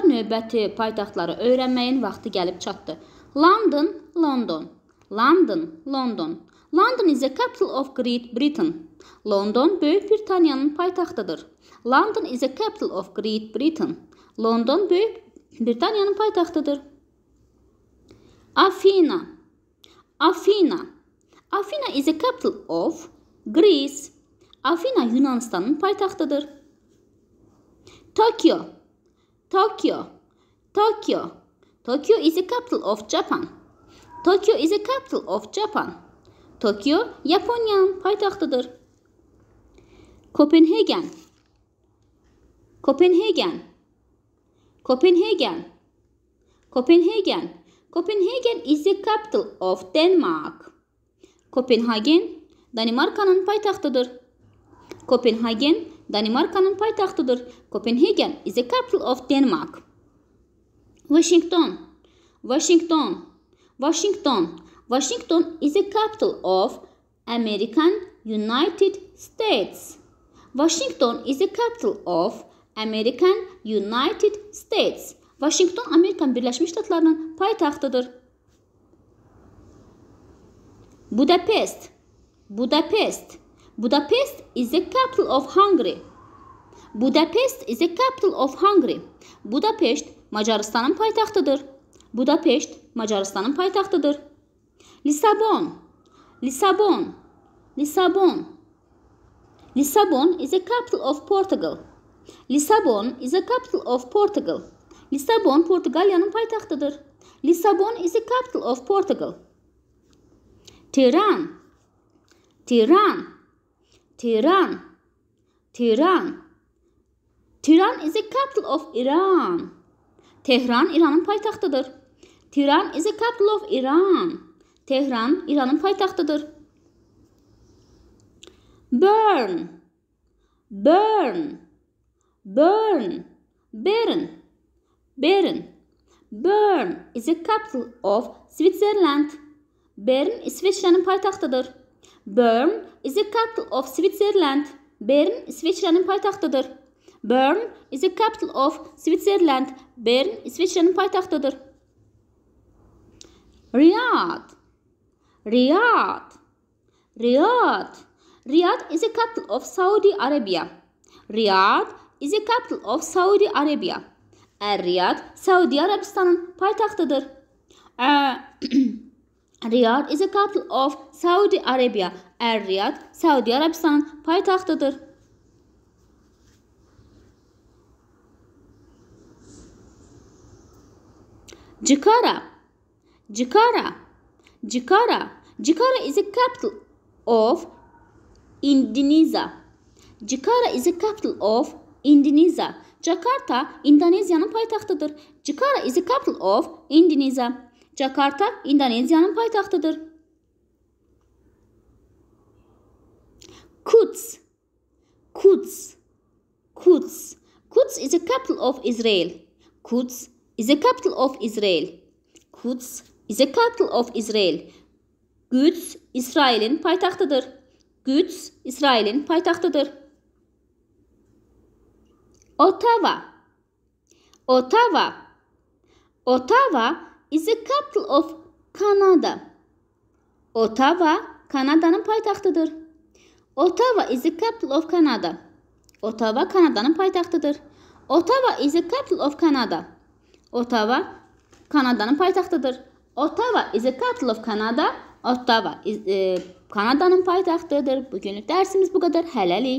Artıq növbəti paytaxtları öyrənməyin vaxtı gəlib çatdı. London, London. London, London. London is the capital of Great Britain. London Böyük Britaniyanın paytaxtıdır. London is the capital of Great Britain. London Böyük Britaniyanın paytaxtıdır. Afina. Afina. Afina is the capital of Greece. Afina Yunanistanın paytaxtıdır. Tokyo. Tokyo. Tokyo. Tokyo is the capital of Japan. Tokyo is the capital of Japan. Tokyo, Japonya'nın payitahtıdır. Kopenhagen. Kopenhagen. Kopenhagen. Kopenhagen. Kopenhagen is the capital of Denmark. Kopenhagen, Danimarka'nın payitahtıdır. Kopenhagen, Danimarkanın paytaxtıdır. Kopenhagen is the capital of Denmark. Washington Washington Washington Washington is the capital of American United States. Washington is the capital of American United States. Washington Amerikan Birləşmiş Ştatlarının paytaxtıdır. Budapest Budapest Budapest is the capital of Hungary. Budapest is the capital of Hungary. Budapest Macarıstanın paytaxtıdır. Budapest Macarıstanın paytaxtıdır. Lisabon Lisabon Lisabon Lisabon is the capital of Portugal. Lisabon is the capital of Portugal. Lisabon Portuqaliyanın paytaxtıdır. Lisabon is the capital of Portugal. Tehran Tehran Tehran. Tehran. Tehran is the capital of Iran. Tehran İranın paytaxtıdır. Tehran is the capital of Iran. Tehran İranın paytaxtıdır. Burn. Burn. Burn. Bern. Bern. Bern is the capital of Switzerland. Bern İsveçre'nin paytaxtıdır. Bern is the capital of Switzerland. Bern İsviçre'nin paytaxtıdır. Bern is the capital of Switzerland. Bern İsviçre'nin paytaxtıdır. Riyad, Riyad, Riyad, Riyad is the capital of Saudi Arabia. Riyad is the capital of Saudi Arabia. Er Riyad, Saudi Arabistan'ın paytaxtıdır. Er- Riyadh is a capital of Saudi Arabia. Er Riyadh, Saudi Arabistan paytaxtıdır. Jakarta, Jakarta, Jakarta, Jakarta is a capital of Indonesia. Jakarta is a capital of Indonesia. Jakarta, Indonesia'nın Jakarta is a capital of Indonesia. Jakarta, İndonezya'nın payitahtıdır. Kutz, Kutz, Kutz. Kutz is the capital of Israel. Kutz is the capital of Israel. Kutz is the capital of Israel. Güds, İsrail'in payitahtıdır. Güds, İsrail'in payitahtıdır. Ottawa. Ottawa. Ottawa is the capital of Canada. Ottawa Kanadanın paytaxtıdır. Ottawa is the capital of Canada. Ottawa Kanadanın paytaxtıdır. Ottawa is the capital of Canada. Ottawa Kanadanın paytaxtıdır. Ottawa is the capital of Canada. Ottawa is, e, Kanadanın paytaxtıdır. Bugünlük dərsimiz bu qədər. Hələlik.